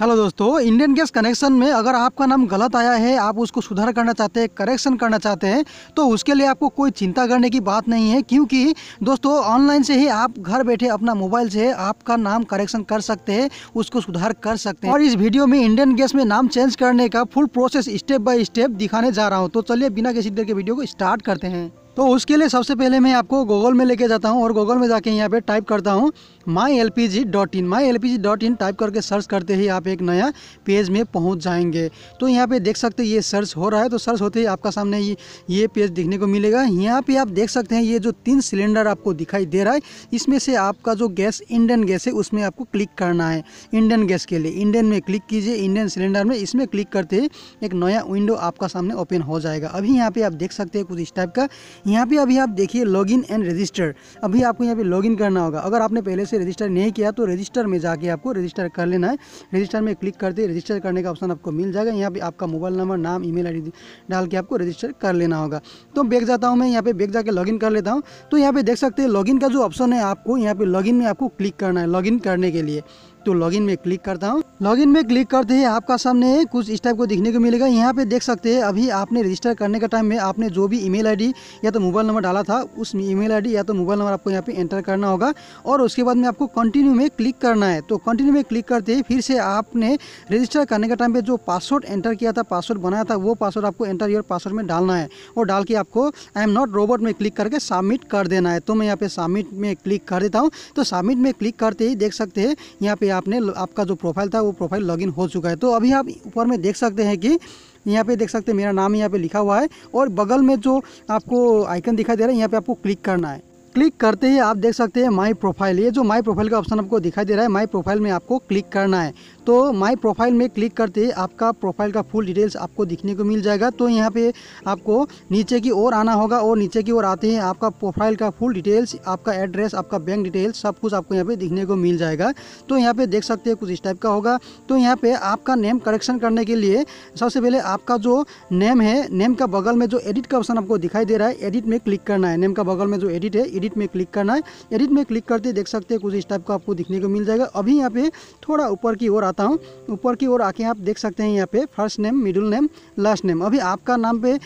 hello दोस्तों Indian gas connection में अगर आपका नाम गलत आया है आप उसको सुधार करना चाहते हैं करेक्शन करना चाहते हैं तो उसके लिए आपको कोई चिंता करने की बात नहीं है क्योंकि दोस्तों ऑनलाइन से ही आप घर बैठे अपना मोबाइल से आपका नाम करेक्शन कर सकते हैं उसको सुधार कर सकते हैं और इस वीडियो में इंडियन गैस में नाम चेंज करने का full process step by step दिखाने जा रहा हूँ तो चलिए बिना किसी देर के वीडियो को स्टार्ट करते हैं तो उसके लिए सबसे पहले मैं आपको गूगल में लेके जाता हूँ और गूगल में जाके यहाँ पे टाइप करता हूँ my L P G dot in my L P G dot in type करके सर्च करते ही आप एक नया पेज में पहुँच जाएंगे तो यहाँ पे देख सकते हैं ये सर्च हो रहा है तो सर्च होते ही आपका सामने ये ये पेज देखने को मिलेगा यहाँ पे आप देख सकते हैं ये जो तीन सिलेंडर आपको दिखाई दे रहा है इसमें से आपका जो गैस इंडियन गैस है उसमें आपको क्लिक करना है इंडियन गैस के लिए इंडियन में क्लिक कीजिए इंडियन सिलेंडर में इसमें क्लिक करते ही एक नया विंडो आपका सामने ओपन हो जाएगा अभी यहाँ पर आप देख सकते हैं कुछ इस टाइप का यहाँ पे अभी आप देखिए लॉगिन एंड रजिस्टर अभी आपको यहाँ पे लॉगिन करना होगा अगर आपने पहले से रजिस्टर नहीं किया तो रजिस्टर में जाके आपको रजिस्टर कर लेना है रजिस्टर में क्लिक करते रजिस्टर करने का ऑप्शन आपको मिल जाएगा यहाँ पर आपका मोबाइल नंबर नाम ई मेल डाल के आपको रजिस्टर कर लेना होगा तो बैग जाता हूँ मैं यहाँ पे बैग जाकर लॉगिन कर लेता हूँ तो यहाँ पर देख सकते हैं लॉगिन का जो ऑप्शन है आपको यहाँ पे लॉगिन में आपको क्लिक करना है लॉगिन करने के लिए तो लॉगिन में क्लिक करता हूँ लॉगिन में क्लिक करते ही आपका सामने कुछ इस टाइप को देखने को मिलेगा यहाँ पे देख सकते हैं अभी आपने रजिस्टर करने के टाइम में आपने जो भी ईमेल आईडी या तो मोबाइल नंबर डाला था उस ईमेल आईडी या तो मोबाइल नंबर आपको यहाँ पे एंटर करना होगा और उसके बाद में आपको कंटिन्यू में क्लिक करना है तो कंटिन्यू में क्लिक करते ही फिर से आपने रजिस्टर करने के टाइम पर जो पासवर्ड एंटर किया था पासवर्ड बनाया था वो पासवर्ड आपको एंटर योर पासवर्ड में डालना है और डाल के आपको आई एम नॉट रोबोट में क्लिक करके सबमिट कर देना है तो मैं यहाँ पे सबमिट में क्लिक कर देता हूँ तो सबमिट में क्लिक करते ही देख सकते हैं यहाँ पे आपने आपका जो प्रोफाइल था वो प्रोफाइल लॉगिन हो चुका है तो अभी आप ऊपर में देख सकते हैं कि यहाँ पे देख सकते हैं मेरा नाम यहाँ पे लिखा हुआ है और बगल में जो आपको आइकन दिखाई दे रहा है यहाँ पे आपको क्लिक करना है क्लिक करते ही आप देख सकते हैं माय प्रोफाइल ये जो माय प्रोफाइल का ऑप्शन आपको दिखाई दे रहा है माय प्रोफाइल में आपको क्लिक करना है तो माय प्रोफाइल में क्लिक करते ही आपका प्रोफाइल का फुल डिटेल्स आपको दिखने को मिल जाएगा तो यहाँ पे आपको नीचे की ओर आना होगा और नीचे की ओर आते ही आपका प्रोफाइल का फुल डिटेल्स आपका एड्रेस आपका बैंक डिटेल्स सब कुछ आपको यहाँ पे दिखने को मिल जाएगा तो यहाँ पे देख सकते हैं कुछ इस टाइप का होगा तो यहाँ पे आपका नेम करेक्शन करने के लिए सबसे पहले आपका जो नेम है नेम का बगल में जो एडिट का ऑप्शन आपको दिखाई दे रहा है एडिट में क्लिक करना है नेम का बगल में जो एडिट है एडिट में क्लिक करना है एडिट में क्लिक करते देख सकते हैं कुछ इस टाइप का आपको दिखने को मिल जाएगा अभी यहाँ पे थोड़ा ऊपर की ओर बताता हूँ ऊपर की ओर आके आप देख सकते हैं यहाँ पे first name middle name last name अभी आपका नाम पे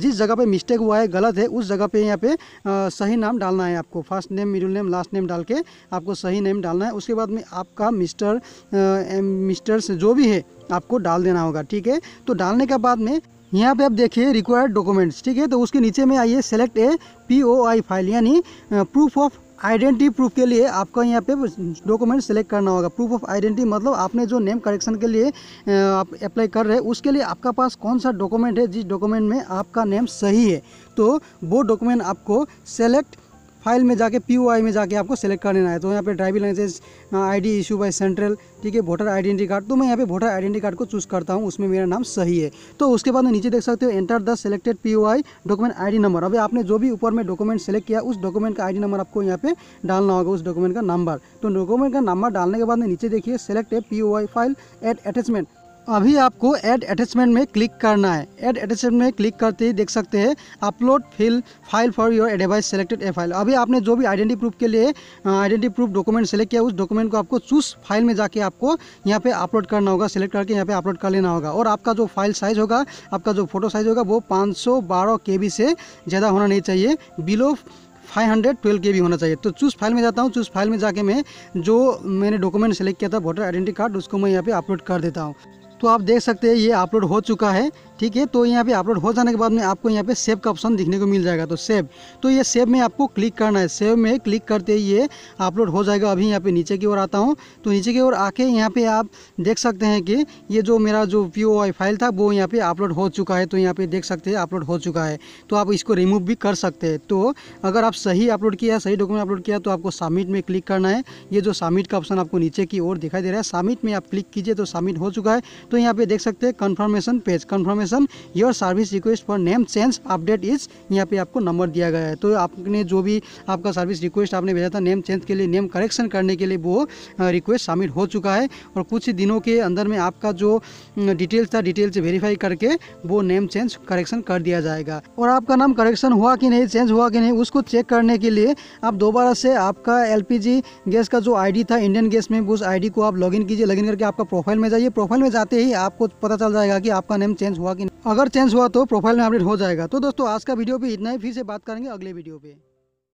जिस जगह पे मिस्टेक हुआ है गलत है उस जगह पे यहाँ पे सही नाम डालना है आपको first name middle name last name डाल के आपको सही नेम डालना है उसके बाद में आपका मिस्टर मिस्टर्स जो भी है आपको डाल देना होगा ठीक है तो डालने के बाद में यहाँ पे आप देखिए रिक्वायर्ड डॉक्यूमेंट्स ठीक है तो उसके नीचे में आइए select a P O I file यानी प्रूफ ऑफ आइडेंटिटी प्रूफ के लिए आपका यहाँ पे डॉक्यूमेंट सेलेक्ट करना होगा प्रूफ ऑफ आइडेंटिटी मतलब आपने जो नेम करेक्शन के लिए आप अप्लाई कर रहे हैं उसके लिए आपका पास कौन सा डॉक्यूमेंट है जिस डॉक्यूमेंट में आपका नेम सही है तो वो डॉक्यूमेंट आपको सेलेक्ट फाइल में जाके पी में जाके आपको सेलेक्ट कर लेना है तो यहाँ पे driving licence ID issue by central ठीक है वोटर आइडेंटिटी कार्ड तो मैं यहाँ पे वोटर आइडेंटिटी कार्ड को चूज़ करता हूँ उसमें मेरा नाम सही है तो उसके बाद नीचे देख सकते हो enter the selected P document I number अभी आपने जो भी ऊपर में डॉक्यूमेंट सेलेक्ट किया उस डॉक्यूमेंट का आई नंबर आपको यहाँ पे डालना होगा उस डॉक्यूमेंट का नंबर तो डॉक्यूमेंट का नंबर डालने के बाद नीचे देखिए select a P file at attachment अभी आपको ऐड अटैचमेंट में क्लिक करना है ऐड अटैचमेंट में क्लिक करते ही देख सकते हैं upload fill file for your advice selected a file अभी आपने जो भी आइडेंटी प्रूफ के लिए आइडेंटी प्रूफ डॉक्यूमेंट सेलेक्ट किया उस डॉक्यूमेंट को आपको चूस फाइल में जाके आपको यहाँ पे अपलोड करना होगा सेलेक्ट करके यहाँ पे अपलोड कर लेना होगा और आपका जो फाइल साइज़ होगा आपका जो फोटो साइज़ होगा वो पाँच सौ से ज़्यादा होना नहीं चाहिए बिलो 512 के भी होना चाहिए तो चूस फाइल में जाता हूँ चूस फाइल में जाके मैं जो मैंने डॉक्यूमेंट सेलेक्ट किया था वोटर आइडेंटी कार्ड उसको मैं यहाँ पे अपलोड कर देता हूँ तो आप देख सकते हैं ये अपलोड हो चुका है ठीक है तो यहाँ पे अपलोड हो जाने के बाद में आपको यहाँ पे सेव का ऑप्शन दिखने को मिल जाएगा तो सेव तो ये सेव में आपको क्लिक करना है सेव में क्लिक करते ही ये अपलोड हो जाएगा अभी यहाँ पे नीचे की ओर आता हूँ तो नीचे की ओर आके यहाँ पे आप देख सकते हैं कि ये जो मेरा जो पी फाइल था वो यहाँ पे अपलोड हो चुका है तो यहाँ पे देख सकते हैं अपलोड हो चुका है तो आप इसको रिमूव भी कर सकते हैं तो अगर आप सही अपलोड किया सही डॉक्यूमेंट अपलोड किया तो आपको सबमिट में क्लिक करना है ये जो सबमिट का ऑप्शन आपको नीचे की ओर दिखाई दे रहा है सबमिट में आप क्लिक कीजिए तो सबमिट हो चुका है तो यहाँ पे देख सकते हैं confirmation page confirmation information your service request for name change update is यहाँ पे आपको नंबर दिया गया है तो आपने जो भी आपका सर्विस रिक्वेस्ट आपने भेजा था नेम चेंज के लिए नेम करेक्शन करने के लिए वो रिक्वेस्ट शामिल हो चुका है और कुछ दिनों के अंदर में आपका जो डिटेल्स था डिटेल्स वेरीफाई करके वो नेम चेंज करेक्शन कर दिया जाएगा और आपका नाम करेक्शन हुआ कि नहीं चेंज हुआ कि नहीं उसको चेक करने के लिए आप दोबारा से आपका एल गैस का जो आई था इंडियन गैस में उस आई को आप लॉग कीजिए लॉग करके आपका प्रोफाइल में जाइए प्रोफाइल में जाते ही आपको पता चल जाएगा कि आपका नेम चेंज हुआ कि अगर चेंज हुआ तो प्रोफाइल में अपडेट हो जाएगा तो दोस्तों आज का वीडियो भी इतना ही फिर से बात करेंगे अगले वीडियो पे